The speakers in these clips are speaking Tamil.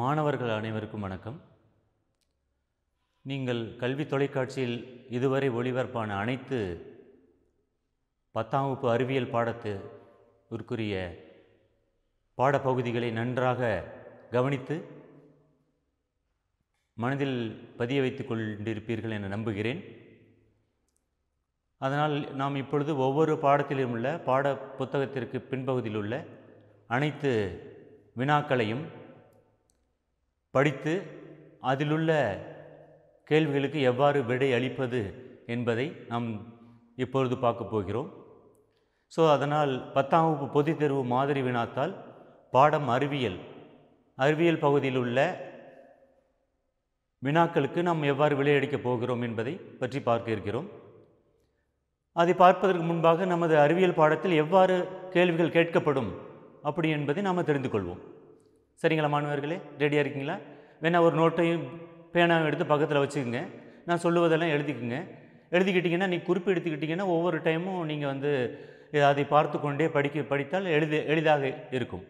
மாணவர்கள் அனைவருக்கும் வணக்கம் நீங்கள் கல்வி தொலைக்காட்சியில் இதுவரை ஒளிபரப்பான அனைத்து பத்தாம் வகுப்பு அறிவியல் பாடத்திற்குரிய பாடப்பகுதிகளை நன்றாக கவனித்து மனதில் பதிய வைத்து கொண்டிருப்பீர்கள் என நம்புகிறேன் அதனால் நாம் இப்பொழுது ஒவ்வொரு பாடத்திலும் உள்ள பாட புத்தகத்திற்கு பின்பகுதியில் உள்ள அனைத்து வினாக்களையும் படித்து அதிலுள்ள கேள்விகளுக்கு எவ்வாறு விடை அளிப்பது என்பதை நாம் இப்பொழுது பார்க்க போகிறோம் ஸோ அதனால் பத்தாம் வகுப்பு பொதுத் தேர்வு மாதிரி வினாத்தால் பாடம் அறிவியல் அறிவியல் பகுதியில் உள்ள வினாக்களுக்கு நாம் எவ்வாறு விளையடிக்கப் போகிறோம் என்பதை பற்றி பார்க்க இருக்கிறோம் அதை பார்ப்பதற்கு முன்பாக நமது அறிவியல் பாடத்தில் எவ்வாறு கேள்விகள் கேட்கப்படும் அப்படி என்பதை நாம் தெரிந்து கொள்வோம் சரிங்களா மாணவர்களே ரெடியாக இருக்கீங்களா வேணால் ஒரு நோட்டையும் பேனாவும் எடுத்து பக்கத்தில் வச்சுக்கோங்க நான் சொல்லுவதெல்லாம் எழுதிக்குங்க எழுதிக்கிட்டிங்கன்னா நீ குறிப்பு எடுத்துக்கிட்டிங்கன்னா ஒவ்வொரு டைமும் நீங்கள் வந்து அதை பார்த்து கொண்டே படிக்க படித்தால் எளிது எளிதாக இருக்கும்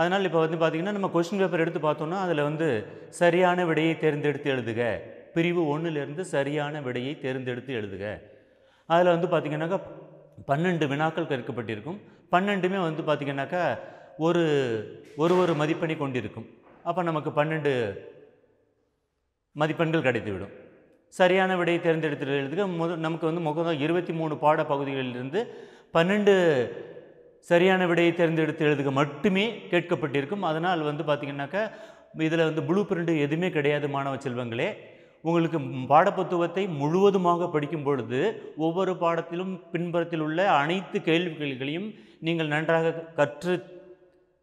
அதனால் இப்போ வந்து பார்த்திங்கன்னா நம்ம கொஷின் பேப்பர் எடுத்து பார்த்தோன்னா அதில் வந்து சரியான விடையை தேர்ந்தெடுத்து எழுதுக பிரிவு ஒன்றுலேருந்து சரியான விடையை தேர்ந்தெடுத்து எழுதுக அதில் வந்து பார்த்திங்கனாக்கா பன்னெண்டு வினாக்கள் கற்கப்பட்டிருக்கும் பன்னெண்டுமே வந்து பார்த்திங்கனாக்கா ஒரு ஒரு ஒரு மதிப்பெண்ணை கொண்டிருக்கும் அப்போ நமக்கு பன்னெண்டு மதிப்பெண்கள் கிடைத்துவிடும் சரியான விடையை தேர்ந்தெடுத்துக்கு முத நமக்கு வந்து முகம் இருபத்தி மூணு பாட பகுதிகளிலிருந்து பன்னெண்டு சரியான விடையை தேர்ந்தெடுத்து எழுதுக மட்டுமே கேட்கப்பட்டிருக்கும் அதனால் வந்து பார்த்திங்கனாக்கா இதில் வந்து ப்ளூ பிரிண்ட் எதுவுமே கிடையாது மாணவ செல்வங்களே உங்களுக்கு பாடப்புத்துவத்தை முழுவதுமாக படிக்கும் பொழுது ஒவ்வொரு பாடத்திலும் பின்புறத்தில் உள்ள அனைத்து கேள்விகளையும் நீங்கள் நன்றாக கற்று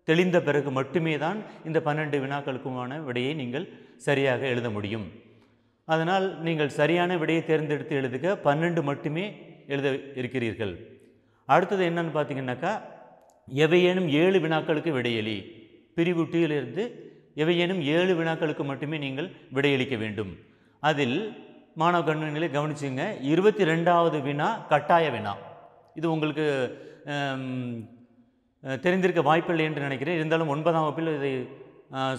தெளிந்த பிறகு மட்டுமே தான் இந்த பன்னெண்டு வினாக்களுக்குமான விடையை நீங்கள் சரியாக எழுத முடியும் அதனால் நீங்கள் சரியான விடையை தேர்ந்தெடுத்து எழுதுக பன்னெண்டு மட்டுமே எழுத இருக்கிறீர்கள் அடுத்தது என்னன்னு பார்த்தீங்கன்னாக்கா எவையேனும் ஏழு வினாக்களுக்கு விடையளி பிரிவு டீலிருந்து எவையேனும் ஏழு வினாக்களுக்கு மட்டுமே நீங்கள் விடையளிக்க வேண்டும் அதில் மாணவ கண்ணிகளை கவனிச்சுங்க இருபத்தி ரெண்டாவது வினா கட்டாய வினா இது உங்களுக்கு தெரிந்திருக்க வாய்ப்பில்லை என்று நினைக்கிறேன் இருந்தாலும் ஒன்பதாம் வகுப்பில் இதை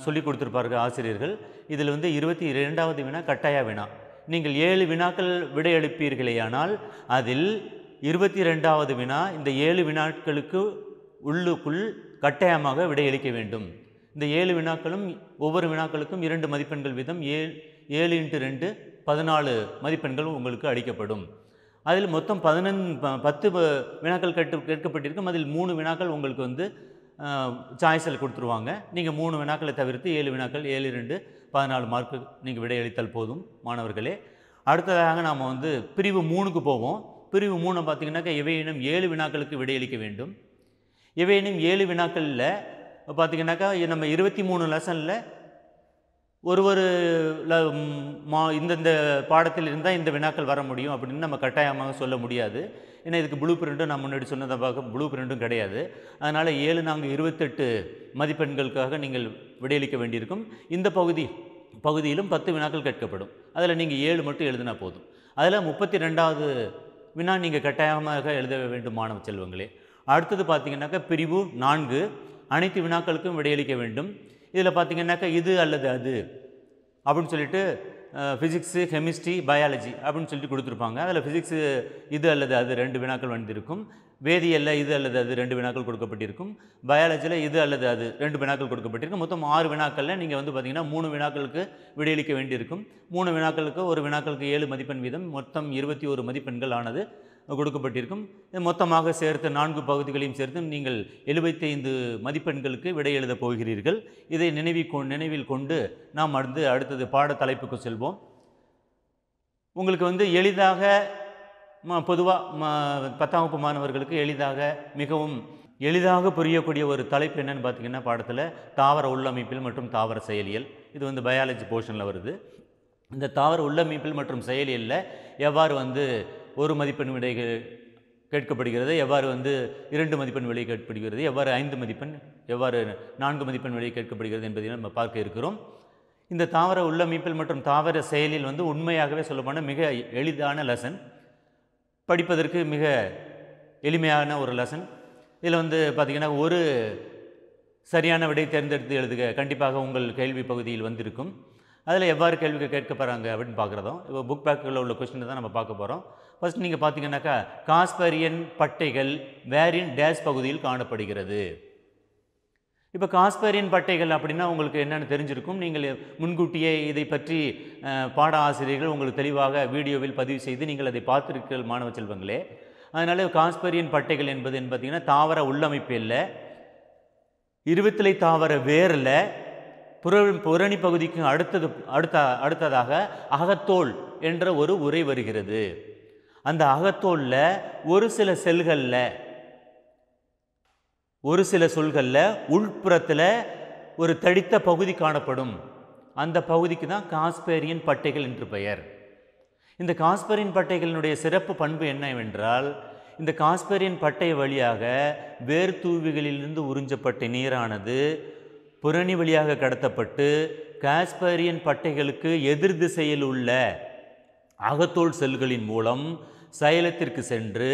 சொல்லிக் கொடுத்துருப்பார்கள் ஆசிரியர்கள் இதில் வந்து இருபத்தி இரண்டாவது வினா கட்டாய வினா நீங்கள் ஏழு வினாக்கள் விடையளிப்பீர்களேயானால் அதில் இருபத்தி ரெண்டாவது வினா இந்த ஏழு வினாக்களுக்கு உள்ளுக்குள் கட்டாயமாக விடையளிக்க வேண்டும் இந்த ஏழு வினாக்களும் ஒவ்வொரு வினாக்களுக்கும் இரண்டு மதிப்பெண்கள் வீதம் ஏழு ஏழு இன்ட்டு ரெண்டு பதினாலு மதிப்பெண்கள் உங்களுக்கு அளிக்கப்படும் அதில் மொத்தம் பதினஞ்சு பத்து வினாக்கள் கேட்டு கேட்கப்பட்டிருக்கும் அதில் மூணு வினாக்கள் உங்களுக்கு வந்து சாய்ஸில் கொடுத்துருவாங்க நீங்கள் மூணு வினாக்களை தவிர்த்து ஏழு வினாக்கள் ஏழு ரெண்டு பதினாலு மார்க்கு நீங்கள் விடையளித்தால் போதும் மாணவர்களே அடுத்ததாக நாம் வந்து பிரிவு மூணுக்கு போவோம் பிரிவு மூணு பார்த்திங்கனாக்கா எவையினும் ஏழு வினாக்களுக்கு விடையளிக்க வேண்டும் எவையினும் ஏழு வினாக்களில் பார்த்திங்கனாக்கா நம்ம இருபத்தி மூணு லெசனில் ஒரு ஒரு மா இந்தந்த பாடத்தில் இருந்தால் இந்த வினாக்கள் வர முடியும் அப்படின்னு நம்ம கட்டாயமாக சொல்ல முடியாது ஏன்னா இதுக்கு ப்ளூ பிரிண்ட்டும் நான் முன்னாடி சொன்னதை பார்க்க ப்ளூ பிரிண்ட்டும் கிடையாது அதனால் ஏழு நாங்கள் இருபத்தெட்டு மதிப்பெண்களுக்காக நீங்கள் விடையளிக்க வேண்டியிருக்கும் இந்த பகுதி பகுதியிலும் பத்து வினாக்கள் கேட்கப்படும் அதில் நீங்கள் ஏழு மட்டும் எழுதினா போதும் அதில் முப்பத்தி ரெண்டாவது வினா நீங்கள் கட்டாயமாக எழுத வேண்டும் மாணவ செல்வங்களே அடுத்தது பார்த்தீங்கன்னாக்கா பிரிவு நான்கு அனைத்து வினாக்களுக்கும் விடையளிக்க வேண்டும் இதில் பார்த்திங்கன்னாக்கா இது அல்லது அது அப்படின்னு சொல்லிட்டு ஃபிசிக்ஸு கெமிஸ்ட்ரி பயாலஜி அப்படின்னு சொல்லிட்டு கொடுத்துருப்பாங்க அதில் ஃபிசிக்ஸு இது அல்லது அது ரெண்டு வினாக்கள் வந்திருக்கும் வேதியியலில் இது அல்லது அது ரெண்டு வினாக்கள் கொடுக்கப்பட்டிருக்கும் பயாலஜியில் இது அல்லது அது ரெண்டு வினாக்கள் கொடுக்கப்பட்டிருக்கும் மொத்தம் ஆறு வினாக்களில் நீங்கள் வந்து பார்த்திங்கன்னா மூணு வினாக்களுக்கு விடையளிக்க வேண்டியிருக்கும் மூணு வினாக்களுக்கு ஒரு வினாக்களுக்கு ஏழு மதிப்பெண் வீதம் மொத்தம் இருபத்தி ஒரு மதிப்பெண்கள் ஆனது கொடுக்கப்பட்டிருக்கும் மொத்தமாக சேர்த்து நான்கு பகுதிகளையும் சேர்த்து நீங்கள் எழுபத்தைந்து மதிப்பெண்களுக்கு விடை எழுதப் போகிறீர்கள் இதை நினைவி கொ நினைவில் கொண்டு நாம் அடுத்து அடுத்தது பாட தலைப்புக்கு செல்வோம் உங்களுக்கு வந்து எளிதாக பொதுவாக பத்தாம் வகுப்பு மாணவர்களுக்கு எளிதாக மிகவும் எளிதாக புரியக்கூடிய ஒரு தலைப்பு என்னென்னு பார்த்திங்கன்னா பாடத்தில் தாவர உள்ளமைப்பில் மற்றும் தாவர செயலியல் இது வந்து பயாலஜி போர்ஷனில் வருது இந்த தாவர உள்ளமைப்பில் மற்றும் செயலியலில் எவ்வாறு வந்து ஒரு மதிப்பெண் விடை கேட்கப்படுகிறது எவ்வாறு வந்து இரண்டு மதிப்பெண் விலை கேட்கப்படுகிறது எவ்வாறு ஐந்து மதிப்பெண் எவ்வாறு நான்கு மதிப்பெண் விலை கேட்கப்படுகிறது என்பதை நம்ம பார்க்க இருக்கிறோம் இந்த தாவர உள்ளமைப்பில் மற்றும் தாவர செயலில் வந்து உண்மையாகவே சொல்லப்போனால் மிக எளிதான லெசன் படிப்பதற்கு மிக எளிமையான ஒரு லெசன் இதில் வந்து பார்த்திங்கன்னா ஒரு சரியான விடை தேர்ந்தெடுத்து எழுதுக கண்டிப்பாக உங்கள் கேள்வி பகுதியில் வந்திருக்கும் அதில் எவ்வாறு கேள்விகள் கேட்க போகிறாங்க அப்படின்னு பார்க்குறதும் இப்போ புக் பேக்கில் உள்ள கொஸ்டினை தான் நம்ம பார்க்க போகிறோம் ஃபஸ்ட் நீங்கள் பார்த்தீங்கன்னாக்கா காஸ்பரியன் பட்டைகள் வேரின் டேஸ் பகுதியில் காணப்படுகிறது இப்போ காஸ்பரியன் பட்டைகள் அப்படின்னா உங்களுக்கு என்னென்னு தெரிஞ்சிருக்கும் நீங்கள் முன்கூட்டியே இதை பற்றி பாட ஆசிரியர்கள் உங்களுக்கு தெளிவாக வீடியோவில் பதிவு செய்து நீங்கள் அதை பார்த்துருக்கீர்கள் மாணவ செல்வங்களே அதனால் காஸ்பரியன் பட்டைகள் என்பது என்ன பார்த்திங்கன்னா தாவர உள்ளமைப்பு இல்லை இருபத்திலை தாவர வேரில் புற புரணி பகுதிக்கு அடுத்தது அடுத்த அடுத்ததாக அகத்தோல் என்ற ஒரு உரை வருகிறது அந்த அகத்தோலில் ஒரு சில செல்களில் ஒரு சில சொல்களில் உள்புறத்தில் ஒரு தடித்த பகுதி காணப்படும் அந்த பகுதிக்கு தான் காஸ்பேரியன் பட்டைகள் என்று பெயர் இந்த காஸ்பேரியன் பட்டைகளினுடைய சிறப்பு பண்பு என்னவென்றால் இந்த காஸ்பேரியன் பட்டை வழியாக வேர் தூவிகளிலிருந்து உறிஞ்சப்பட்ட நீரானது புறணி வழியாக கடத்தப்பட்டு காஸ்பேரியன் பட்டைகளுக்கு எதிர் திசையில் உள்ள அகத்தோல் செல்களின் மூலம் சைலத்திற்கு சென்று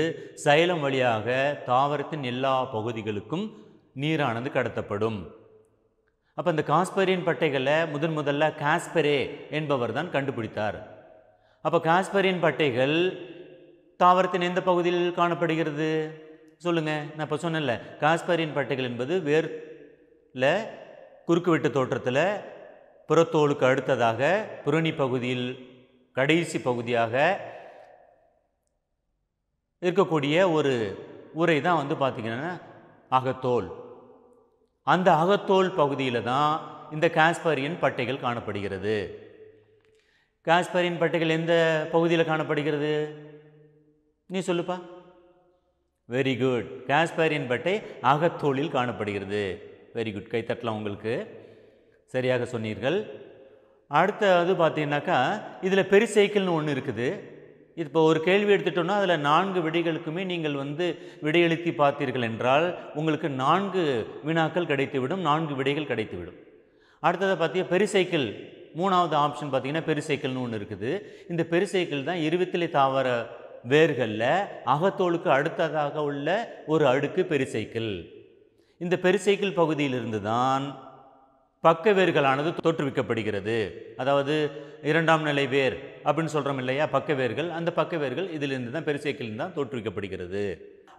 சைலம் வழியாக தாவரத்தின் எல்லா பகுதிகளுக்கும் நீரானது கடத்தப்படும் அப்போ இந்த காஸ்பரியன் பட்டைகளை முதன் முதல்ல காஸ்பரே என்பவர் தான் கண்டுபிடித்தார் அப்போ காஸ்பரியன் பட்டைகள் தாவரத்தின் எந்த பகுதியில் காணப்படுகிறது சொல்லுங்கள் நான் இப்போ சொன்னேன்ல காஸ்பரியன் பட்டைகள் என்பது வேரில் குறுக்குவெட்டு தோற்றத்தில் புறத்தோலுக்கு அடுத்ததாக புரணி பகுதியில் கடைசி பகுதியாக இருக்கக்கூடிய ஒரு உரை தான் வந்து பார்த்திங்கன்னா அகத்தோல் அந்த அகத்தோல் பகுதியில் தான் இந்த காஸ்பரியின் பட்டைகள் காணப்படுகிறது காஸ்பரியன் பட்டைகள் எந்த பகுதியில் காணப்படுகிறது நீ சொல்லுப்பா வெரி குட் காஸ்பரியின் பட்டை அகத்தோலில் காணப்படுகிறது வெரி குட் கைத்தட்டலாம் உங்களுக்கு சரியாக சொன்னீர்கள் அடுத்தது பார்த்தீங்கன்னாக்கா இதில் பெரிய சைக்கிள்னு ஒன்று இருக்குது இப்போ ஒரு கேள்வி எடுத்துகிட்டோன்னா அதில் நான்கு விடைகளுக்குமே நீங்கள் வந்து விடையெழுத்தி பார்த்தீர்கள் என்றால் உங்களுக்கு நான்கு வினாக்கள் கிடைத்துவிடும் நான்கு விடைகள் கிடைத்துவிடும் அடுத்ததை பார்த்தீங்கன்னா பெரிசைக்கிள் மூணாவது ஆப்ஷன் பார்த்தீங்கன்னா பெரிசைக்கிள்னு ஒன்று இருக்குது இந்த பெரிசைக்கிள் தான் இருபத்திலே தாவர வேர்களில் அகத்தோலுக்கு அடுத்ததாக உள்ள ஒரு அடுக்கு பெரிசைக்கிள் இந்த பெரிசைக்கிள் பகுதியிலிருந்து தான் பக்க வேர்களானது தோற்றுவிக்கப்படுகிறது அதாவது இரண்டாம் நிலை வேர் அப்படின்னு சொல்கிறோம் இல்லையா பக்க வேர்கள் அந்த பக்க வேர்கள் இதிலிருந்து தான் பெருசேக்கிலிருந்து தான் தோற்றுவிக்கப்படுகிறது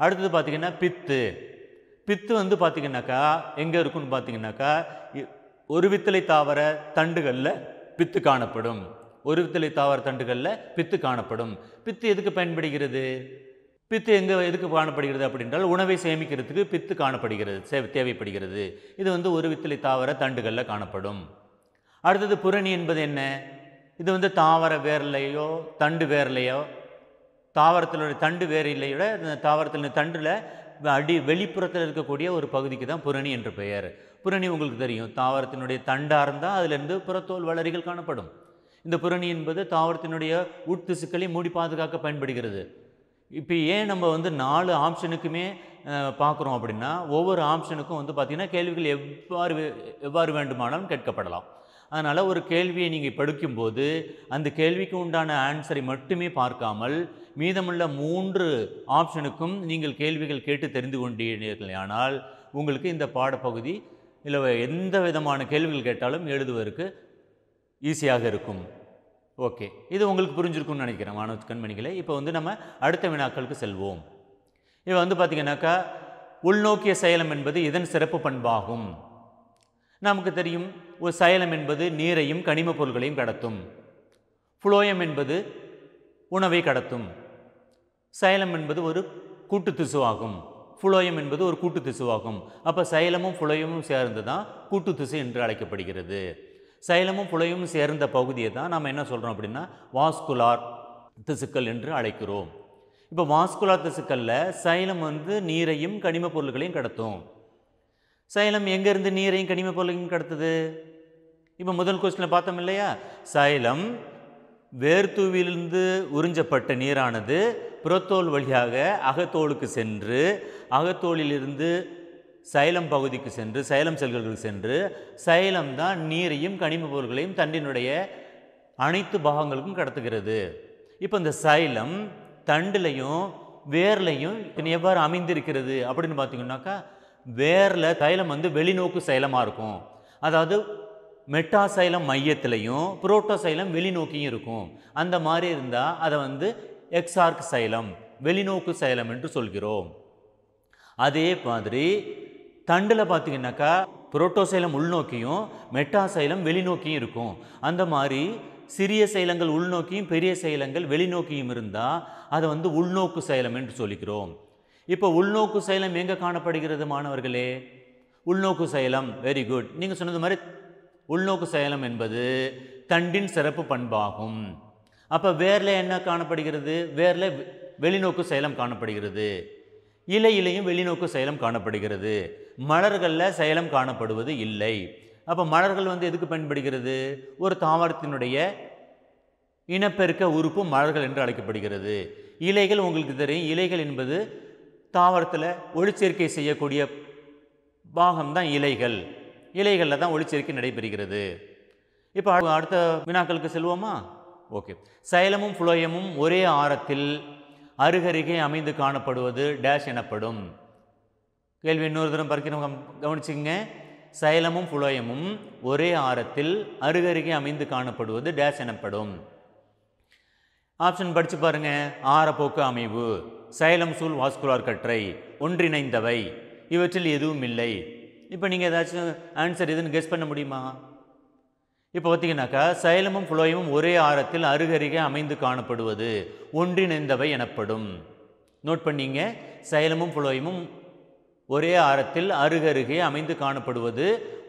அடுத்தது பார்த்திங்கன்னா பித்து பித்து வந்து பார்த்திங்கனாக்கா எங்கே இருக்குன்னு பார்த்திங்கனாக்கா ஒரு வித்தலை தாவர தண்டுகளில் பித்து காணப்படும் ஒரு வித்தலை தாவர தண்டுகளில் பித்து காணப்படும் பித்து எதுக்கு பயன்படுகிறது பித்து எங்கே எதுக்கு காணப்படுகிறது அப்படின்றால் உணவை சேமிக்கிறதுக்கு பித்து காணப்படுகிறது தேவைப்படுகிறது இது வந்து ஒரு வித்திலை தாவர தண்டுகளில் காணப்படும் அடுத்தது புரணி என்பது என்ன இது வந்து தாவர வேர்லையோ தண்டு வேர்லையோ தாவரத்தினுடைய தண்டு வேரிலையோட தாவரத்தில் தண்டில் அடி வெளிப்புறத்தில் இருக்கக்கூடிய ஒரு பகுதிக்கு தான் புரணி என்று பெயர் புரணி உங்களுக்கு தெரியும் தாவரத்தினுடைய தண்டாக இருந்தால் அதிலிருந்து புறத்தோல் வளரிகள் காணப்படும் இந்த புரணி என்பது தாவரத்தினுடைய உட்திசுக்களை மூடி பாதுகாக்க பயன்படுகிறது இப்போ ஏன் நம்ம வந்து நாலு ஆப்ஷனுக்குமே பார்க்குறோம் அப்படின்னா ஒவ்வொரு ஆப்ஷனுக்கும் வந்து பார்த்திங்கன்னா கேள்விகள் எவ்வாறு எவ்வாறு வேண்டுமானாலும் கேட்கப்படலாம் அதனால் ஒரு கேள்வியை நீங்கள் படிக்கும்போது அந்த கேள்விக்கு உண்டான ஆன்சரை மட்டுமே பார்க்காமல் மீதமுள்ள மூன்று ஆப்ஷனுக்கும் நீங்கள் கேள்விகள் கேட்டு தெரிந்து ஆனால் உங்களுக்கு இந்த பாடப்பகுதி இல்லை எந்த விதமான கேள்விகள் கேட்டாலும் எழுதுவதற்கு ஈஸியாக இருக்கும் ஓகே இது உங்களுக்கு புரிஞ்சிருக்கும்னு நினைக்கிறேன் மாணவ கண்மணிகளை இப்போ வந்து நம்ம அடுத்த வினாக்களுக்கு செல்வோம் இப்போ வந்து பார்த்தீங்கன்னாக்கா உள்நோக்கிய சைலம் என்பது இதன் சிறப்பு பண்பாகும் நமக்கு தெரியும் ஒரு சைலம் என்பது நீரையும் கனிமப் பொருள்களையும் கடத்தும் புளோயம் என்பது உணவை கடத்தும் சைலம் என்பது ஒரு கூட்டு திசுவாகும் புலோயம் என்பது ஒரு கூட்டு திசுவாகும் அப்போ சைலமும் புலோயமும் சேர்ந்து தான் கூட்டு திசு என்று அழைக்கப்படுகிறது சைலமும் புலையும் சேர்ந்த பகுதியை தான் நம்ம என்ன சொல்கிறோம் அப்படின்னா வாஸ்குலார் திசுக்கள் என்று அழைக்கிறோம் இப்போ வாஸ்குலார் திசுக்களில் சைலம் வந்து நீரையும் கனிம பொருள்களையும் கடத்தும் சைலம் எங்கேருந்து நீரையும் கனிம பொருளையும் கடத்துது இப்போ முதல் கொஸ்டினில் பார்த்தோம் இல்லையா சைலம் வேர்த்தூவிலிருந்து உறிஞ்சப்பட்ட நீரானது புறத்தோல் வழியாக அகத்தோலுக்கு சென்று அகத்தோலிலிருந்து சைலம் பகுதிக்கு சென்று சைலம் செல்களுக்கு சென்று சைலம் தான் நீரையும் கனிம பொருட்களையும் தண்டினுடைய அனைத்து பாகங்களுக்கும் கடத்துகிறது இப்போ இந்த சைலம் தண்டுலையும் வேர்லையும் எவ்வாறு அமைந்திருக்கிறது அப்படின்னு பார்த்தீங்கன்னாக்கா வேரில் தைலம் வந்து வெளிநோக்கு சைலமாக இருக்கும் அதாவது மெட்டா சைலம் மையத்திலையும் சைலம் வெளிநோக்கியும் இருக்கும் அந்த மாதிரி இருந்தால் அதை வந்து எக்ஸார்க் சைலம் வெளிநோக்கு சைலம் என்று சொல்கிறோம் அதே மாதிரி தண்டில் பார்த்தீங்கன்னாக்கா புரோட்டோசைலம் உள்நோக்கியும் மெட்டாசைலம் வெளிநோக்கியும் இருக்கும் அந்த மாதிரி சிறிய சைலங்கள் உள்நோக்கியும் பெரிய சைலங்கள் வெளிநோக்கியும் இருந்தால் அதை வந்து உள்நோக்கு சைலம் என்று சொல்லிக்கிறோம் இப்போ உள்நோக்கு சைலம் எங்கே காணப்படுகிறது மாணவர்களே உள்நோக்கு சைலம் வெரி குட் நீங்கள் சொன்னது மாதிரி உள்நோக்கு சைலம் என்பது தண்டின் சிறப்பு பண்பாகும் அப்போ வேரில் என்ன காணப்படுகிறது வேரில் வெளிநோக்கு சைலம் காணப்படுகிறது இலையிலையும் வெளிநோக்கு சைலம் காணப்படுகிறது மலர்களில் சைலம் காணப்படுவது இல்லை அப்போ மலர்கள் வந்து எதுக்கு பயன்படுகிறது ஒரு தாவரத்தினுடைய இனப்பெருக்க உறுப்பு மலர்கள் என்று அழைக்கப்படுகிறது இலைகள் உங்களுக்கு தெரியும் இலைகள் என்பது தாவரத்தில் ஒளிச்சேர்க்கை செய்யக்கூடிய பாகம்தான் இலைகள் இலைகளில் தான் ஒளிச்சேர்க்கை நடைபெறுகிறது இப்போ அடுத்த வினாக்களுக்கு செல்வோமா ஓகே சைலமும் புலயமும் ஒரே ஆரத்தில் அருகருகே அமைந்து காணப்படுவது டேஷ் எனப்படும் கேள்வி இன்னொரு தரம் பார்க்கிறோம் கவனிச்சுங்க சைலமும் புலயமும் ஒரே ஆரத்தில் அருகருகே அமைந்து காணப்படுவது டேஸ் எனப்படும் ஆப்ஷன் படித்து பாருங்க ஆரப்போக்கு அமைவு சைலம் சூழ் வாஸ்குலார் கற்றை ஒன்றிணைந்தவை இவற்றில் எதுவும் இல்லை இப்போ நீங்கள் ஏதாச்சும் ஆன்சர் எதுன்னு கெஸ் பண்ண முடியுமா இப்போ பார்த்தீங்கன்னாக்கா சைலமும் புலயமும் ஒரே ஆரத்தில் அருகருகே அமைந்து காணப்படுவது ஒன்றிணைந்தவை எனப்படும் நோட் பண்ணிங்க சைலமும் புலயமும் ஒரே ஆரத்தில் அருகருகே அமைந்து காணப்படுவது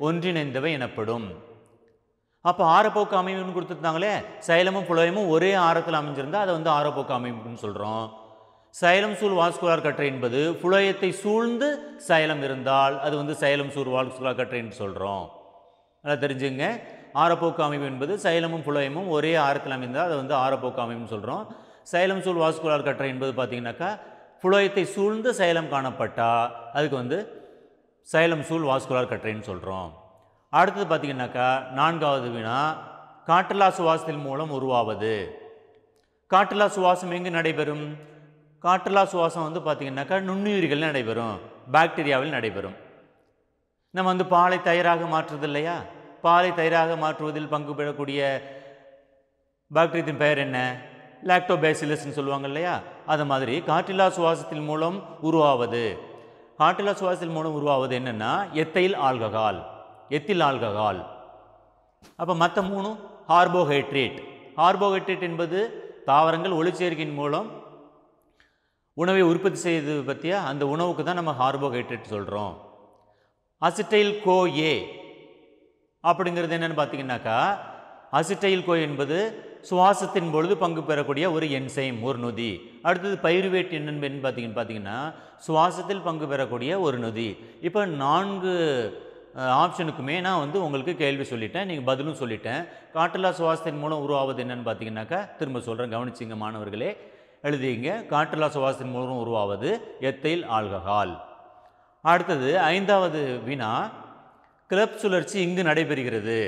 ஒன்றிணைந்தவை எனப்படும் அப்போ ஆரப்போக்கு அமைப்புன்னு கொடுத்துருந்தாங்களே சைலமும் புலயமும் ஒரே ஆரத்தில் அமைஞ்சிருந்தால் அதை வந்து ஆரப்போக்கு அமைப்புன்னு சொல்கிறோம் சைலம் சூழ் வாஸ்குலார் கற்றை என்பது புலயத்தை சூழ்ந்து சைலம் இருந்தால் அது வந்து சைலம் சூழ் வாஸ்குலார் கற்றைன்னு சொல்கிறோம் நல்லா தெரிஞ்சுங்க ஆரப்போக்கு அமைப்பு என்பது சைலமும் புலயமும் ஒரே ஆரத்தில் அமைந்தால் அதை வந்து ஆரப்போக்கு அமைப்புன்னு சொல்கிறோம் சைலம் சூழ் வாஸ்குலார் கற்றை என்பது பார்த்தீங்கன்னாக்கா புலோயத்தை சூழ்ந்து சைலம் காணப்பட்டால் அதுக்கு வந்து சைலம் சூழ் வாஸ்குலார் கற்றைன்னு சொல்கிறோம் அடுத்தது பார்த்தீங்கன்னாக்கா நான்காவது வினா காற்றலா சுவாசத்தின் மூலம் உருவாவது காற்றலா சுவாசம் எங்கே நடைபெறும் காற்றலா சுவாசம் வந்து பார்த்திங்கனாக்கா நுண்ணுயிரிகள் நடைபெறும் பாக்டீரியாவில் நடைபெறும் நம்ம வந்து பாலை தயிராக மாற்றுறது இல்லையா பாலை தயிராக மாற்றுவதில் பங்கு பெறக்கூடிய பாக்டீரியத்தின் பெயர் என்ன லாக்டோபேசிலஸ்ன்னு சொல்லுவாங்க இல்லையா அது மாதிரி காற்றில்லா சுவாசத்தின் மூலம் உருவாவது காற்றில்லா சுவாசத்தின் மூலம் உருவாவது என்னென்னா எத்தையில் ஆல்கஹால் எத்தில் ஆல்கஹால் அப்போ மற்ற மூணு ஹார்போஹைட்ரேட் ஹார்போஹைட்ரேட் என்பது தாவரங்கள் ஒளிச்சேர்க்கையின் மூலம் உணவை உற்பத்தி செய்தது பற்றிய அந்த உணவுக்கு தான் நம்ம ஹார்போஹைட்ரேட் சொல்கிறோம் அசிட்டைல் கோ ஏ அப்படிங்கிறது என்னென்னு பார்த்தீங்கன்னாக்கா அசிட்டைல் கோ என்பது சுவாசத்தின் பொழுது பங்கு பெறக்கூடிய ஒரு என்சைம் ஒரு நொதி அடுத்தது பயிர்வேட் என்னென்னு பார்த்தீங்கன்னு பார்த்தீங்கன்னா சுவாசத்தில் பங்கு பெறக்கூடிய ஒரு நொதி இப்போ நான்கு ஆப்ஷனுக்குமே நான் வந்து உங்களுக்கு கேள்வி சொல்லிட்டேன் நீங்கள் பதிலும் சொல்லிட்டேன் காற்றில்லா சுவாசத்தின் மூலம் உருவாவது என்னென்னு பார்த்தீங்கன்னாக்கா திரும்ப சொல்கிறேன் கவனிச்சிங்க மாணவர்களே எழுதிங்க காற்றில்லா சுவாசத்தின் மூலம் உருவாவது எத்தைல் ஆல்கஹால் அடுத்தது ஐந்தாவது வினா கிளப் சுழற்சி இங்கு நடைபெறுகிறது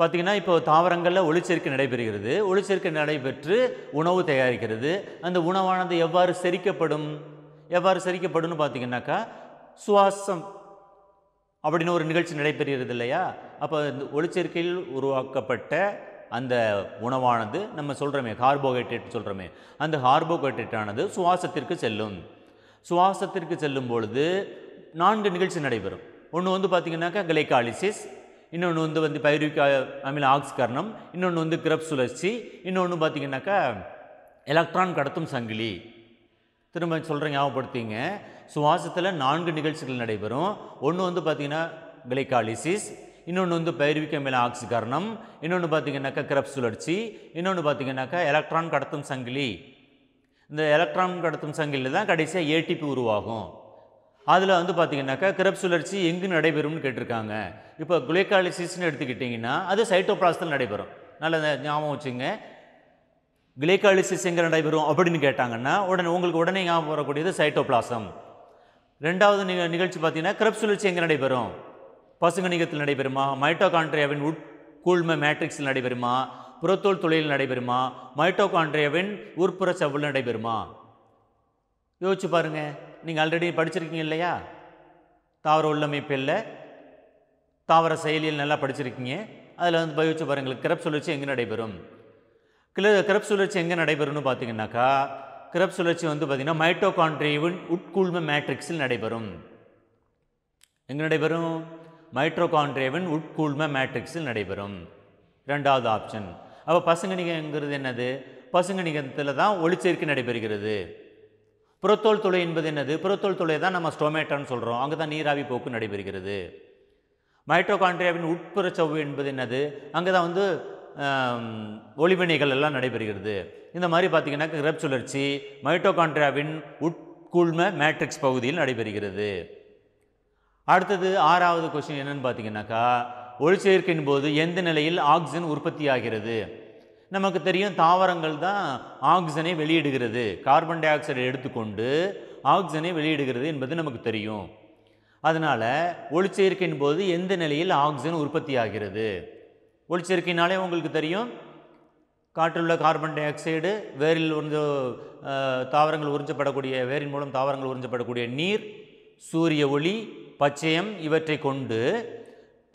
பார்த்திங்கன்னா இப்போ தாவரங்களில் ஒளிச்சேர்க்கை நடைபெறுகிறது ஒளிச்சேர்க்கை நடைபெற்று உணவு தயாரிக்கிறது அந்த உணவானது எவ்வாறு செரிக்கப்படும் எவ்வாறு செரிக்கப்படும்னு பார்த்திங்கனாக்கா சுவாசம் அப்படின்னு ஒரு நிகழ்ச்சி நடைபெறுகிறது இல்லையா அப்போ இந்த ஒளிச்சேர்க்கையில் உருவாக்கப்பட்ட அந்த உணவானது நம்ம சொல்கிறோமே கார்போஹைட்ரேட் சொல்கிறோமே அந்த கார்போஹைட்ரேட்டானது சுவாசத்திற்கு செல்லும் சுவாசத்திற்கு செல்லும் பொழுது நான்கு நிகழ்ச்சி நடைபெறும் ஒன்று வந்து பார்த்திங்கனாக்கா கிளைக்காலிசிஸ் இன்னொன்று வந்து வந்து பைரிக் அமில ஆக்ஸ்கரணம் இன்னொன்று வந்து கிரப் சுழற்சி இன்னொன்று பார்த்திங்கனாக்கா எலக்ட்ரான் கடத்தும் சங்கிலி திரும்ப சொல்கிறேன் ஞாபகப்படுத்திங்க சுவாசத்தில் நான்கு நிகழ்ச்சிகள் நடைபெறும் ஒன்று வந்து பார்த்திங்கன்னா கிளைகாலிசிஸ் இன்னொன்று வந்து பைரிவிக் அமில ஆக்சிகரணம் இன்னொன்று பார்த்திங்கனாக்கா கிரப் சுழற்சி இன்னொன்று பார்த்திங்கனாக்கா எலக்ட்ரான் கடத்தும் சங்கிலி இந்த எலக்ட்ரான் கடத்தும் சங்கிலியில் தான் கடைசியாக ஏடிபி உருவாகும் அதில் வந்து பார்த்திங்கனாக்கா கிரப் சுழற்சி எங்கு நடைபெறும்னு கேட்டிருக்காங்க இப்போ குளேக்காலிசிஸ்னு எடுத்துக்கிட்டிங்கன்னா அது சைட்டோபிளாஸ்தில் நடைபெறும் நல்ல ஞாபகம் வச்சுங்க கிளேக்காலிசிஸ் எங்கே நடைபெறும் அப்படின்னு கேட்டாங்கன்னா உடனே உங்களுக்கு உடனே ஞாபகம் வரக்கூடியது சைட்டோபிளாசம் ரெண்டாவது நிக நிகழ்ச்சி பார்த்தீங்கன்னா கிரப் சுழற்சி எங்கே நடைபெறும் பசுங்கணிகத்தில் நடைபெறுமா மைட்டோகான்ட்ரியாவின் உட்கூழ்ம மேட்ரிக்ஸில் நடைபெறுமா புறத்தோல் தொழில் நடைபெறுமா மைட்டோகான்ட்ரியாவின் உட்புற செவ்வல் நடைபெறுமா யோசிச்சு பாருங்கள் நீங்கள் ஆல்ரெடி படிச்சிருக்கீங்க இல்லையா தாவர உள்ளமைப்பில் தாவர செயலியில் நல்லா படிச்சிருக்கீங்க அதில் வந்து பயோச்சு பாருங்கள் கிரப் சுழற்சி எங்கே நடைபெறும் கிள கிரப் சுழற்சி எங்கே நடைபெறும்னு பார்த்தீங்கன்னாக்கா கிரப் சுழற்சி வந்து பார்த்திங்கன்னா மைட்டோகான்ட்ரியவின் உட்கூழ்ம மேட்ரிக்ஸில் நடைபெறும் எங்கே நடைபெறும் மைட்ரோகான்ட்ரியவின் உட்கூழ்ம மேட்ரிக்ஸில் நடைபெறும் ரெண்டாவது ஆப்ஷன் அப்போ பசுங்கணிகங்கிறது என்னது பசுங்கணிகத்தில் தான் ஒளிச்சேர்க்கை நடைபெறுகிறது புறத்தோல் துளை என்பது என்னது புறத்தோல் துளை தான் நம்ம ஸ்டோமேட்டான்னு சொல்கிறோம் அங்கே தான் நீராவி போக்கு நடைபெறுகிறது மைட்ரோகாண்ட்ரியாவின் உட்புற சவ்வு என்பது என்னது அங்கே தான் வந்து ஒளிவினைகள் எல்லாம் நடைபெறுகிறது இந்த மாதிரி பார்த்திங்கன்னா கிரப் சுழற்சி மைட்டோகாண்ட்ரியாவின் உட்கூழ்ம மேட்ரிக்ஸ் பகுதியில் நடைபெறுகிறது அடுத்தது ஆறாவது கொஸ்டின் என்னென்னு பார்த்தீங்கன்னாக்கா சேர்க்கையின் போது எந்த நிலையில் ஆக்சிஜன் உற்பத்தி ஆகிறது நமக்கு தெரியும் தாவரங்கள் தான் ஆக்சிஜனை வெளியிடுகிறது கார்பன் டை ஆக்சைடை எடுத்துக்கொண்டு ஆக்சிஜனை வெளியிடுகிறது என்பது நமக்கு தெரியும் அதனால் ஒளிச்சேர்க்கையின் போது எந்த நிலையில் ஆக்சிஜன் உற்பத்தி ஆகிறது ஒளிச்சேர்க்கையினாலே உங்களுக்கு தெரியும் காற்றில் உள்ள கார்பன் டை ஆக்சைடு வேரில் உறிஞ்ச தாவரங்கள் உறிஞ்சப்படக்கூடிய வேரின் மூலம் தாவரங்கள் உறிஞ்சப்படக்கூடிய நீர் சூரிய ஒளி பச்சையம் இவற்றை கொண்டு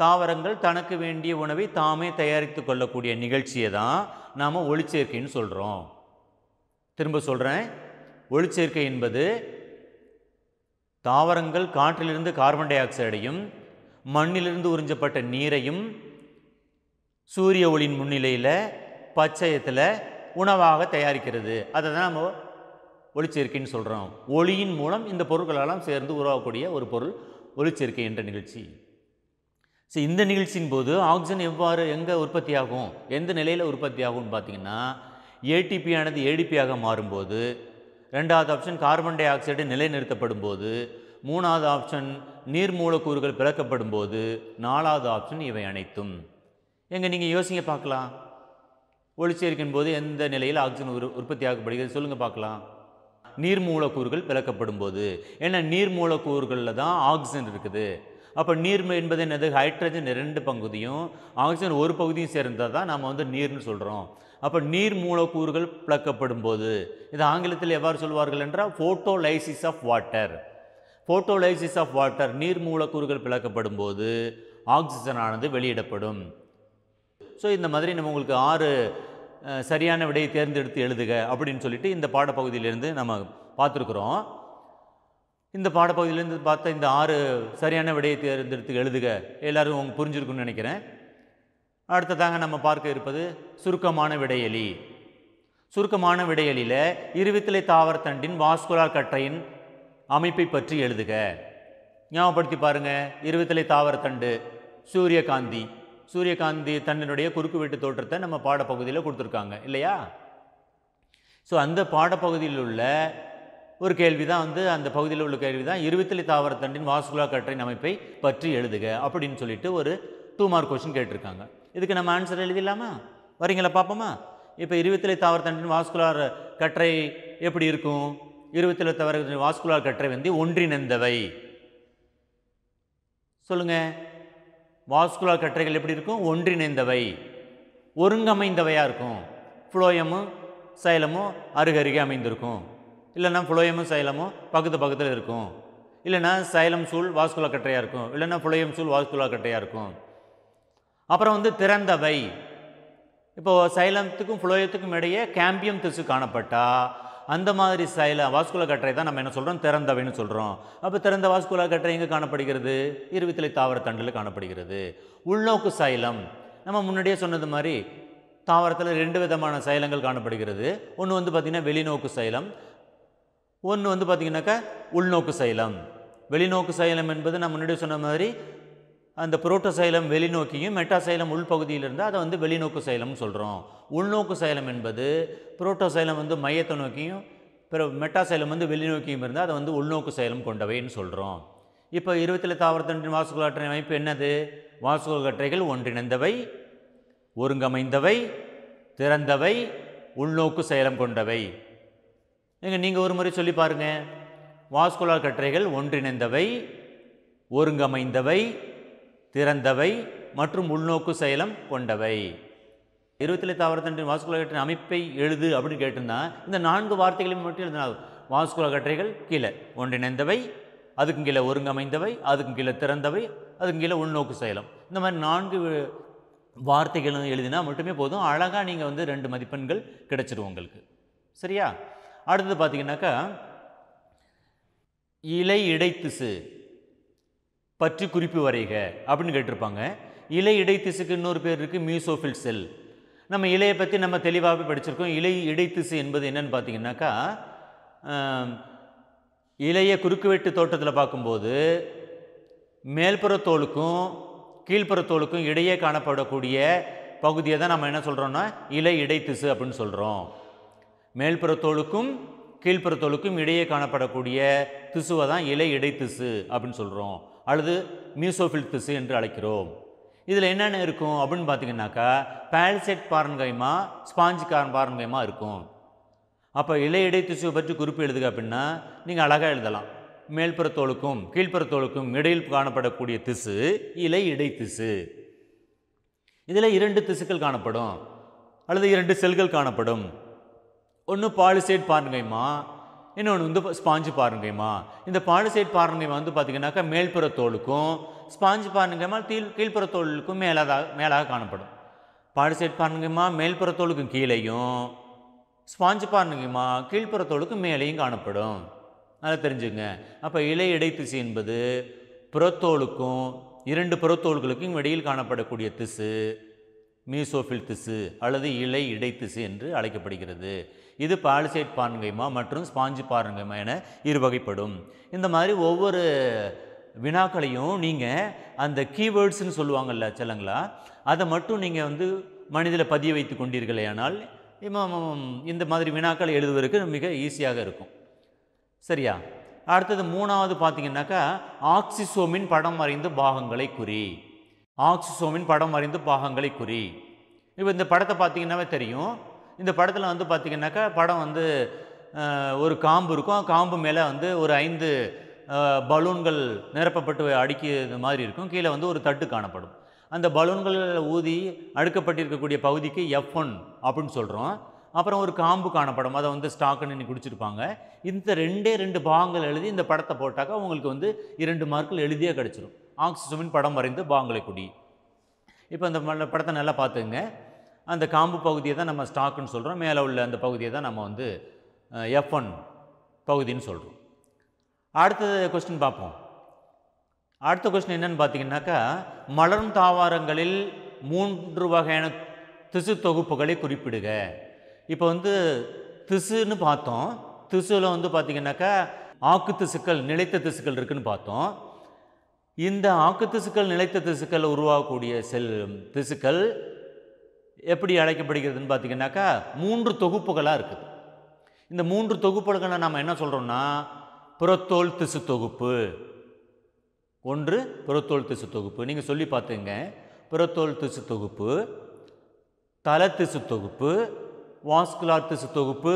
தாவரங்கள் தனக்கு வேண்டிய உணவை தாமே தயாரித்து கொள்ளக்கூடிய நிகழ்ச்சியை தான் நாம் ஒளிச்சேர்க்கைன்னு சொல்கிறோம் திரும்ப சொல்கிறேன் ஒளிச்சேர்க்கை என்பது தாவரங்கள் காற்றிலிருந்து கார்பன் டை ஆக்சைடையும் மண்ணிலிருந்து உறிஞ்சப்பட்ட நீரையும் சூரிய ஒளியின் முன்னிலையில் பச்சையத்தில் உணவாக தயாரிக்கிறது அதை தான் நம்ம ஒளிச்சேர்க்கைன்னு சொல்கிறோம் ஒளியின் மூலம் இந்த பொருட்களெல்லாம் சேர்ந்து உருவாகக்கூடிய ஒரு பொருள் ஒளிச்சேர்க்கை என்ற நிகழ்ச்சி ஸோ இந்த நிகழ்ச்சியின் போது ஆக்சிஜன் எவ்வாறு எங்கே உற்பத்தி ஆகும் எந்த நிலையில் உற்பத்தி ஆகும்னு பார்த்தீங்கன்னா ஏடிபியானது ஏடிபியாக மாறும்போது ரெண்டாவது ஆப்ஷன் கார்பன் டை ஆக்சைடு நிலைநிறுத்தப்படும் போது மூணாவது ஆப்ஷன் நீர் மூலக்கூறுகள் பிறக்கப்படும் போது நாலாவது ஆப்ஷன் இவை அனைத்தும் எங்கே நீங்கள் யோசிங்க பார்க்கலாம் ஒளிச்சேரிக்கின் போது எந்த நிலையில் ஆக்சிஜன் உரு உற்பத்தி ஆகப்படுகிறது சொல்லுங்கள் பார்க்கலாம் நீர் மூலக்கூறுகள் பிறக்கப்படும் போது ஏன்னா நீர் மூலக்கூறுகளில் தான் ஆக்சிஜன் இருக்குது அப்போ நீர் என்பது என்னது ஹைட்ரஜன் இரண்டு பகுதியும் ஆக்சிஜன் ஒரு பகுதியும் சேர்ந்தால் தான் நாம் வந்து நீர்னு சொல்கிறோம் அப்போ நீர் மூலக்கூறுகள் பிளக்கப்படும் போது இது ஆங்கிலத்தில் எவ்வாறு சொல்வார்கள் என்றால் photolysis of water photolysis of water நீர் மூலக்கூறுகள் பிளக்கப்படும் போது ஆக்சிஜனானது வெளியிடப்படும் ஸோ இந்த மாதிரி நம்ம உங்களுக்கு ஆறு சரியான விடையை தேர்ந்தெடுத்து எழுதுக அப்படின்னு சொல்லிட்டு இந்த பாடப்பகுதியிலேருந்து நம்ம பார்த்துருக்குறோம் இந்த பாடப்பகுதியிலேருந்து பார்த்த இந்த ஆறு சரியான விடையை தேர்ந்தெடுத்து எழுதுக எல்லோரும் அவங்க புரிஞ்சிருக்குன்னு நினைக்கிறேன் அடுத்ததாக நம்ம பார்க்க இருப்பது சுருக்கமான விடையலி சுருக்கமான விடையலியில் இருவித்திலை தாவரத்தண்டின் வாஸ்குலார் கற்றையின் அமைப்பை பற்றி எழுதுக ஞாபகப்படுத்தி பாருங்கள் இருவித்திலை தாவரத்தண்டு சூரியகாந்தி சூரியகாந்தி தண்டினுடைய குறுக்கு வெட்டு தோற்றத்தை நம்ம பாடப்பகுதியில் கொடுத்துருக்காங்க இல்லையா ஸோ அந்த பாடப்பகுதியில் உள்ள ஒரு கேள்வி தான் வந்து அந்த பகுதியில் உள்ள கேள்வி தான் இருவித்தலை தாவரத்தண்டின் வாஸ்குலா கற்றின் அமைப்பை பற்றி எழுதுக அப்படின்னு சொல்லிட்டு ஒரு டூ மார்க் கொஷின் கேட்டிருக்காங்க இதுக்கு நம்ம ஆன்சர் எழுதிடலாமா வரீங்களா பார்ப்போமா இப்போ இருவித்தலை தாவரத்தண்டின் வாஸ்குலார் கற்றை எப்படி இருக்கும் இருபத்தில தவறு வாஸ்குலார் கற்றை வந்து ஒன்றிணைந்தவை சொல்லுங்கள் வாஸ்குலார் கற்றைகள் எப்படி இருக்கும் ஒன்றிணைந்தவை ஒருங்கமைந்தவையாக இருக்கும் ஃப்ளோயமும் சைலமும் அருகருகே அமைந்திருக்கும் இல்லைன்னா புலோயமும் சைலமும் பக்கத்து பக்கத்தில் இருக்கும் இல்லைன்னா சைலம் சூழ் வாஸ்குலா கட்டையாக இருக்கும் இல்லைன்னா புலையம் சூழ் வாஸ்குலா கட்டையாக இருக்கும் அப்புறம் வந்து திறந்தவை இப்போது சைலத்துக்கும் புளோயத்துக்கும் இடையே கேம்பியம் திசு காணப்பட்டால் அந்த மாதிரி சைல வாஸ்குலா கட்டரை தான் நம்ம என்ன சொல்கிறோம் திறந்தவைன்னு சொல்கிறோம் அப்போ திறந்த வாஸ்குலா கட்டரை எங்கே காணப்படுகிறது இருவித்தலை தாவரத்தண்டில் காணப்படுகிறது உள்நோக்கு சைலம் நம்ம முன்னாடியே சொன்னது மாதிரி தாவரத்தில் ரெண்டு விதமான சைலங்கள் காணப்படுகிறது ஒன்று வந்து பார்த்திங்கன்னா வெளிநோக்கு சைலம் ஒன்று வந்து பார்த்திங்கனாக்கா உள்நோக்கு சைலம் வெளிநோக்கு சைலம் என்பது நான் முன்னாடி சொன்ன மாதிரி அந்த புரோட்டோ சைலம் வெளிநோக்கியும் மெட்டா சைலம் உள்பகுதியில் இருந்தால் அதை வந்து வெளிநோக்கு சைலம்னு சொல்கிறோம் உள்நோக்கு சைலம் என்பது புரோட்டோ சைலம் வந்து மையத்தை நோக்கியும் பிற மெட்டா சைலம் வந்து வெளிநோக்கியும் இருந்தால் அதை வந்து உள்நோக்கு சைலம் கொண்டவைன்னு சொல்கிறோம் இப்போ இருபத்தில் தாவரத்தண்டின் வாசுகலாற்றை அமைப்பு என்னது வாசுகற்றைகள் ஒன்றிணைந்தவை ஒருங்கமைந்தவை திறந்தவை உள்நோக்கு செயலம் கொண்டவை ஏங்க நீங்கள் ஒரு முறை சொல்லி பாருங்கள் வாஸ்குலார் கற்றைகள் ஒன்றிணைந்தவை ஒருங்கமைந்தவை திறந்தவை மற்றும் உள்நோக்கு செயலம் கொண்டவை இருபத்திலே தாவரத்தண்டின் வாஸ்குலா கற்றின் அமைப்பை எழுது அப்படின்னு கேட்டிருந்தா இந்த நான்கு வார்த்தைகளையும் மட்டும் எழுதினா வாஸ்குலா கற்றைகள் கீழே ஒன்றிணைந்தவை அதுக்கும் கீழே ஒருங்கமைந்தவை அதுக்கும் கீழே திறந்தவை அதுக்கும் கீழே உள்நோக்கு செயலம் இந்த மாதிரி நான்கு வார்த்தைகளும் எழுதினா மட்டுமே போதும் அழகாக நீங்கள் வந்து ரெண்டு மதிப்பெண்கள் கிடச்சிடும் உங்களுக்கு சரியா அடுத்தது பார்த்தீங்கன்னாக்கா இலை இடைத்திசு பற்றி குறிப்பு வரைக அப்படின்னு கேட்டிருப்பாங்க இலை இடைத்திசுக்கு இன்னொரு பேர் இருக்குது மியூசோஃபில் செல் நம்ம இலையை பற்றி நம்ம தெளிவாகவே படிச்சிருக்கோம் இலை இடைத்திசு என்பது என்னென்னு பார்த்தீங்கன்னாக்கா இலையை குறுக்குவெட்டு தோட்டத்தில் பார்க்கும்போது மேல்புற தோலுக்கும் கீழ்ப்புற தோலுக்கும் இடையே காணப்படக்கூடிய பகுதியை தான் நம்ம என்ன சொல்கிறோன்னா இலை இடைத்திசு அப்படின்னு சொல்கிறோம் மேல்புறத்தோளுக்கும் கீழ்ப்புறத்தோலுக்கும் இடையே காணப்படக்கூடிய திசுவை தான் இலை இடை திசு அப்படின்னு சொல்கிறோம் அல்லது மியூசோஃபில் திசு என்று அழைக்கிறோம் இதில் என்னென்ன இருக்கும் அப்படின்னு பார்த்தீங்கன்னாக்கா பேல்செட் பாரன்கைமா ஸ்பாஞ்சு கார்ன் பாரன்கைமா இருக்கும் அப்போ இலை இடை திசுவை பற்றி குறிப்பு எழுதுக அப்படின்னா நீங்கள் அழகாக எழுதலாம் மேல்புறத்தோலுக்கும் கீழ்ப்புறத்தோலுக்கும் இடையில் காணப்படக்கூடிய திசு இலை இடை திசு இதில் இரண்டு திசுக்கள் காணப்படும் அல்லது இரண்டு செல்கள் காணப்படும் ஒன்று பாலிசைட் பாருங்கம்மா இன்னொன்று வந்து ஸ்பாஞ்சு பாருங்கம்மா இந்த பாலிசைட் பாருங்க வந்து பார்த்தீங்கன்னாக்கா மேல்புற தோலுக்கும் ஸ்பாஞ்சு பாருங்கம்மா தீ கீழ்ப்புற தோலுக்கும் மேலாக மேலாக காணப்படும் பாலிசைட் பாருங்கம்மா மேல்புற தோலுக்கும் கீழேயும் ஸ்பாஞ்சு பாருங்கம்மா கீழ்ப்புற தோலுக்கும் மேலேயும் காணப்படும் அதை தெரிஞ்சுங்க அப்போ இலை இடைத்திசு என்பது புறத்தோலுக்கும் இரண்டு புறத்தோள்களுக்கும் இடையில் காணப்படக்கூடிய திசு மீசோஃபில் திசு அல்லது இலை இடைத்திசு என்று அழைக்கப்படுகிறது இது பாலிசைட் பாருங்கைமா மற்றும் ஸ்பாஞ்சு பாருங்கைமா என இரு வகைப்படும் இந்த மாதிரி ஒவ்வொரு வினாக்களையும் நீங்கள் அந்த கீவேர்ட்ஸ்னு சொல்லுவாங்கள்ல செல்லங்களா அதை மட்டும் நீங்கள் வந்து மனிதில் பதிய வைத்து கொண்டீர்களேயானால் இந்த மாதிரி வினாக்களை எழுதுவதற்கு மிக ஈஸியாக இருக்கும் சரியா அடுத்தது மூணாவது பார்த்தீங்கன்னாக்கா ஆக்சிசோமின் படம் வரைந்து பாகங்களை குறி ஆக்சிசோமின் படம் வரைந்து பாகங்களை குறி இப்போ இந்த படத்தை பார்த்தீங்கன்னாவே தெரியும் இந்த படத்தில் வந்து பார்த்திங்கனாக்கா படம் வந்து ஒரு காம்பு இருக்கும் காம்பு மேலே வந்து ஒரு ஐந்து பலூன்கள் நிரப்பப்பட்டு அடிக்கிறது மாதிரி இருக்கும் கீழே வந்து ஒரு தட்டு காணப்படும் அந்த பலூன்கள் ஊதி அடுக்கப்பட்டிருக்கக்கூடிய பகுதிக்கு எஃப் ஒன் அப்படின்னு சொல்கிறோம் அப்புறம் ஒரு காம்பு காணப்படும் அதை வந்து ஸ்டாக்குன்னு குடிச்சிருப்பாங்க இந்த ரெண்டே ரெண்டு பாகங்கள் எழுதி இந்த படத்தை போட்டாக்கா உங்களுக்கு வந்து இரண்டு மார்க்கில் எழுதியே கிடச்சிரும் ஆக்சிஜமின் படம் வரைந்து பாங்களை குடி இப்போ இந்த படத்தை நல்லா பார்த்துங்க அந்த காம்பு பகுதியை தான் நம்ம ஸ்டாக்குன்னு சொல்கிறோம் மேலே உள்ள அந்த பகுதியை தான் நம்ம வந்து எஃப் ஒன் பகுதின்னு சொல்கிறோம் அடுத்த கொஸ்டின் பார்ப்போம் அடுத்த கொஸ்டின் என்னென்னு பார்த்தீங்கன்னாக்கா மலரும் தாவாரங்களில் மூன்று வகையான திசு தொகுப்புகளை குறிப்பிடுக இப்போ வந்து திசுன்னு பார்த்தோம் திசுவில் வந்து பார்த்திங்கன்னாக்கா ஆக்கு திசுக்கள் நிலைத்த திசுக்கள் இருக்குதுன்னு பார்த்தோம் இந்த ஆக்கு திசுக்கள் நிலைத்த திசுக்கள் உருவாகக்கூடிய செல் திசுக்கள் எப்படி அழைக்கப்படுகிறதுன்னு பார்த்தீங்கன்னாக்கா மூன்று தொகுப்புகளாக இருக்குது இந்த மூன்று தொகுப்புகளை நாம் என்ன சொல்கிறோம்னா புறத்தோல் திசு தொகுப்பு ஒன்று புறத்தோல் திசு தொகுப்பு நீங்கள் சொல்லி பார்த்துங்க புறத்தோல் திசு தொகுப்பு தல திசு தொகுப்பு வாஸ்குலார் திசு தொகுப்பு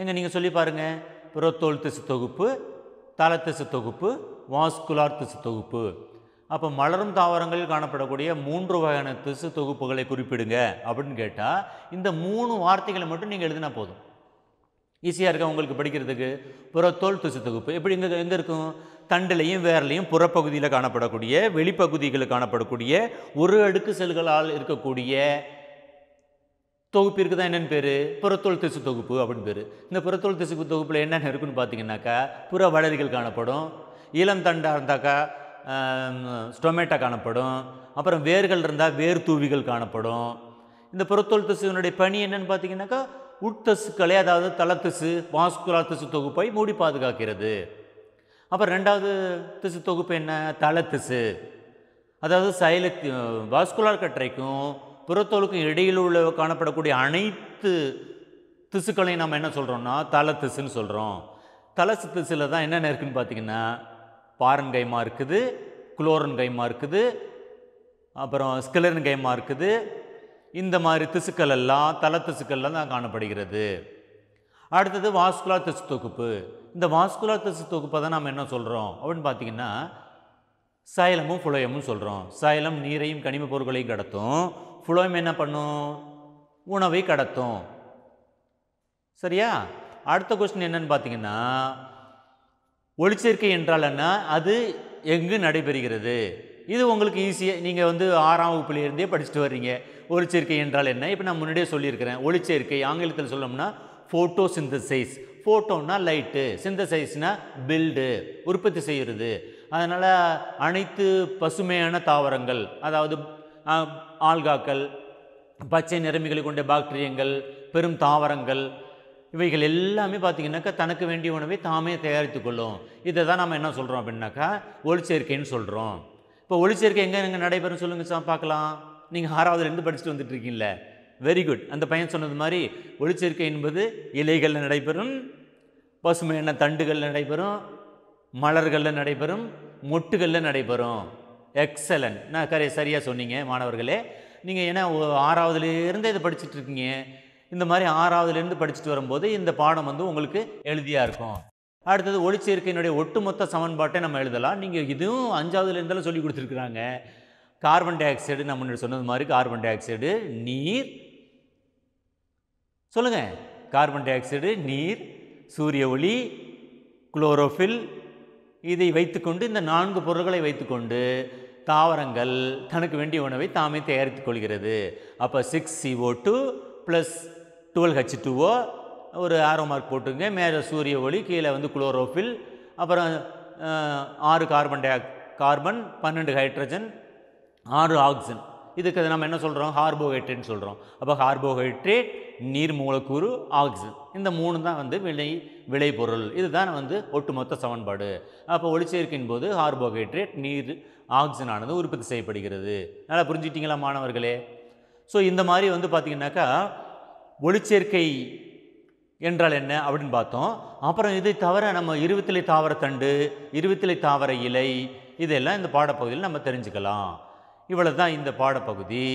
எங்க நீங்கள் சொல்லி பாருங்கள் புறத்தோல் திசு தொகுப்பு தல திசு தொகுப்பு வாஸ்குலார் திசு தொகுப்பு அப்போ மலரும் தாவரங்களில் காணப்படக்கூடிய மூன்று வகையான திசு தொகுப்புகளை குறிப்பிடுங்க அப்படின்னு கேட்டால் இந்த மூணு வார்த்தைகளை மட்டும் நீங்கள் எழுதினா போதும் ஈஸியாக இருக்க உங்களுக்கு படிக்கிறதுக்கு புறத்தோல் திசு தொகுப்பு எப்படி இங்கே எங்கே இருக்கும் தண்டுலையும் வேரலையும் புறப்பகுதியில் காணப்படக்கூடிய வெளிப்பகுதிகளில் காணப்படக்கூடிய ஒரு அடுக்கு செல்களால் இருக்கக்கூடிய தொகுப்பிற்கு தான் என்னென்னு பேர் புறத்தோல் திசு தொகுப்பு அப்படின்னு பேர் இந்த புறத்தோல் திசு தொகுப்பில் என்னென்ன இருக்குன்னு பார்த்தீங்கன்னாக்கா புற வளரிகள் காணப்படும் இளம் தண்டாக இருந்தாக்கா ஸ்டொமேட்டா காணப்படும் அப்புறம் வேர்கள் இருந்தால் வேர் தூவிகள் காணப்படும் இந்த புறத்தோல் திசுவினுடைய பணி என்னன்னு பார்த்தீங்கன்னாக்கா உட்தசுக்களை அதாவது தளத்திசு வாஸ்குலா திசு தொகுப்பை மூடி பாதுகாக்கிறது அப்புறம் ரெண்டாவது திசு தொகுப்பு என்ன தளத்திசு அதாவது சைல வாஸ்குலார் கற்றைக்கும் புறத்தோலுக்கும் இடையில் உள்ள காணப்படக்கூடிய அனைத்து திசுக்களையும் நம்ம என்ன சொல்கிறோம்னா தளத்திசுன்னு சொல்கிறோம் தலசு திசுல தான் என்னென்ன இருக்குதுன்னு பார்த்தீங்கன்னா பாரன் கைமா இருக்குது குளோரன் கைமா இருக்குது அப்புறம் ஸ்கிலரன் கைமா இருக்குது இந்த மாதிரி திசுக்கள் எல்லாம் தல திசுக்கள்லாம் தான் காணப்படுகிறது அடுத்தது வாஸ்குலா திசு தொகுப்பு இந்த வாஸ்குலா திசு தொகுப்பை தான் நம்ம என்ன சொல்கிறோம் அப்படின்னு பார்த்தீங்கன்னா சைலமும் ஃபுலோயமும் சொல்கிறோம் சைலம் நீரையும் கனிம பொருட்களையும் கடத்தும் ஃபுலோயம் என்ன பண்ணும் உணவை கடத்தும் சரியா அடுத்த கொஸ்டின் என்னன்னு பார்த்தீங்கன்னா ஒளிச்சேர்க்கை என்றால் என்ன அது எங்கு நடைபெறுகிறது இது உங்களுக்கு ஈஸியாக நீங்கள் வந்து ஆறாம் வகுப்புலேருந்தே படிச்சுட்டு வர்றீங்க ஒளிச்சேர்க்கை என்றால் என்ன இப்போ நான் முன்னாடியே சொல்லியிருக்கிறேன் ஒளிச்சேர்க்கை ஆங்கிலத்தில் சொல்லணும்னா ஃபோட்டோ சிந்தசைஸ் ஃபோட்டோன்னா லைட்டு சிந்தசைஸ்னா பில்டு உற்பத்தி செய்கிறது அதனால் அனைத்து பசுமையான தாவரங்கள் அதாவது ஆல்காக்கள் பச்சை நிறமிகளை கொண்ட பாக்டீரியங்கள் பெரும் தாவரங்கள் இவைகள் எல்லாமே பார்த்திங்கனாக்கா தனக்கு வேண்டிய உணவை தாமே தயாரித்து கொள்ளும் இதை தான் நம்ம என்ன சொல்கிறோம் அப்படின்னாக்கா ஒளிச்சேர்க்கைன்னு சொல்கிறோம் இப்போ ஒளிச்சேர்க்கை எங்கே எங்கே நடைபெறும் சொல்லுங்கள் சார் பார்க்கலாம் நீங்கள் ஆறாவதுலேருந்து படிச்சுட்டு வந்துட்டுருக்கீங்கள வெரி குட் அந்த பையன் சொன்னது மாதிரி ஒளிச்சேர்க்கை என்பது இலைகளில் நடைபெறும் பசுமையான தண்டுகளில் நடைபெறும் மலர்களில் நடைபெறும் மொட்டுகளில் நடைபெறும் எக்ஸலன்ட் நான் கரை சரியாக சொன்னீங்க மாணவர்களே நீங்கள் ஏன்னா ஆறாவதுலேருந்தே இதை படிச்சுட்ருக்கீங்க இந்த மாதிரி ஆறாவதுலேருந்து படிச்சுட்டு வரும்போது இந்த பாடம் வந்து உங்களுக்கு எழுதியாக இருக்கும் அடுத்தது ஒளிச்சேர்க்கையினுடைய ஒட்டுமொத்த சமன்பாட்டை நம்ம எழுதலாம் நீங்கள் இதுவும் அஞ்சாவதுலேருந்தெல்லாம் சொல்லி கொடுத்துருக்குறாங்க கார்பன் டை ஆக்சைடு நான் முன்னாடி சொன்னது மாதிரி கார்பன் டை ஆக்சைடு நீர் சொல்லுங்கள் கார்பன் டை ஆக்சைடு நீர் சூரிய ஒளி குளோரோஃபில் இதை வைத்துக்கொண்டு இந்த நான்கு பொருள்களை வைத்துக்கொண்டு தாவரங்கள் தனக்கு வேண்டிய உணவை தாமே தயாரித்துக் கொள்கிறது அப்போ six CO two plus twelve H two O ஒரு ஆரோ மார்க் போட்டுங்க மேலே சூரிய ஒளி கீழே வந்து குளோரோஃபில் அப்புறம் ஆறு கார்பன் டை கார்பன் பன்னெண்டு ஹைட்ரஜன் ஆறு ஆக்சிஜன் இதுக்கு நம்ம என்ன சொல்கிறோம் ஹார்போஹைட்ரேட்னு சொல்கிறோம் அப்போ ஹார்போஹைட்ரேட் நீர் மூலக்கூறு ஆக்சிஜன் இந்த மூணு தான் வந்து விளை விளைபொருள் இதுதான் வந்து ஒட்டுமொத்த சமன்பாடு அப்போ ஒளிச்சேர்க்கையின் போது ஹார்போஹைட்ரேட் நீர் ஆக்சிஜன் ஆனது உற்பத்தி செய்யப்படுகிறது நல்லா புரிஞ்சுக்கிட்டீங்களா மாணவர்களே ஸோ இந்த மாதிரி வந்து பார்த்திங்கனாக்கா ஒளிச்சேர்க்கை என்றால் என்ன அப்படின்னு பார்த்தோம் அப்புறம் இதை தவிர நம்ம இருபத்திலை தாவரத்தண்டு இருபத்திலை தாவர இலை இதெல்லாம் இந்த பாடப்பகுதியில் நம்ம தெரிஞ்சுக்கலாம் இவ்வளோ தான் இந்த பாடப்பகுதி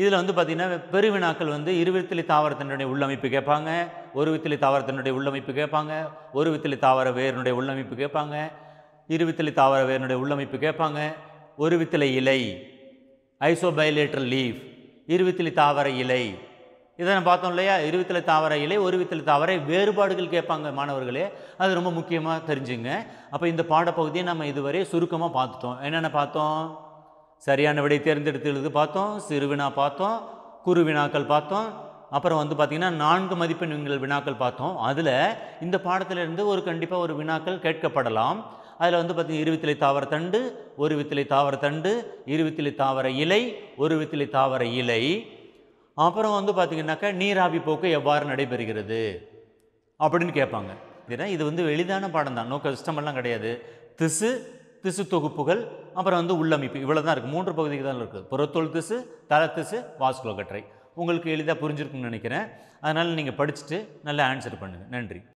இதில் வந்து பார்த்திங்கன்னா பெருவினாக்கள் வந்து இருவித்திலை தாவரத்தினுடைய உள்ளமைப்பு கேட்பாங்க ஒரு வித்திலை தாவரத்தினுடைய உள்ளமைப்பு கேட்பாங்க ஒரு வித்திலை தாவர வேரனுடைய உள்ளமைப்பு கேட்பாங்க இருவித்திலை தாவர வேரனுடைய உள்ளமைப்பு கேட்பாங்க ஒரு வித்திலை இலை ஐசோபைலேட்டர் லீஃப் இருவித்திலை தாவர இலை இதை நம்ம பார்த்தோம் இல்லையா இருபத்தில தாவர இலை ஒரு வித்தில தாவர வேறுபாடுகள் கேட்பாங்க மாணவர்களே அது ரொம்ப முக்கியமாக தெரிஞ்சுங்க அப்போ இந்த பாடப்பகுதியை நம்ம இதுவரை சுருக்கமாக பார்த்துட்டோம் என்னென்ன பார்த்தோம் சரியான விடை எழுது பார்த்தோம் சிறுவினா பார்த்தோம் குறு வினாக்கள் பார்த்தோம் அப்புறம் வந்து பார்த்திங்கன்னா நான்கு மதிப்பெண்கள் வினாக்கள் பார்த்தோம் அதில் இந்த பாடத்திலிருந்து ஒரு கண்டிப்பாக ஒரு வினாக்கள் கேட்கப்படலாம் அதில் வந்து பார்த்திங்கன்னா இருவித்திலை தாவர தண்டு ஒரு வித்திலை தாவர தண்டு இருவித்திலை தாவர இலை ஒரு வித்திலை தாவர இலை அப்புறம் வந்து பார்த்திங்கன்னாக்கா நீராவி போக்கு எவ்வாறு நடைபெறுகிறது அப்படின்னு கேட்பாங்க ஏன்னா இது வந்து எளிதான பாடம் தான் நோக்க கஷ்டமெல்லாம் கிடையாது திசு திசு தொகுப்புகள் அப்புறம் வந்து உள்ளமைப்பு இவ்வளோ தான் இருக்குது மூன்று பகுதிக்கு தான் இருக்குது புறத்தொல் திசு தலத்திசு திசு வாஸ்குலோகற்றை உங்களுக்கு எளிதாக புரிஞ்சிருக்குன்னு நினைக்கிறேன் அதனால் நீங்கள் படிச்சுட்டு நல்லா ஆன்சர் பண்ணுங்கள் நன்றி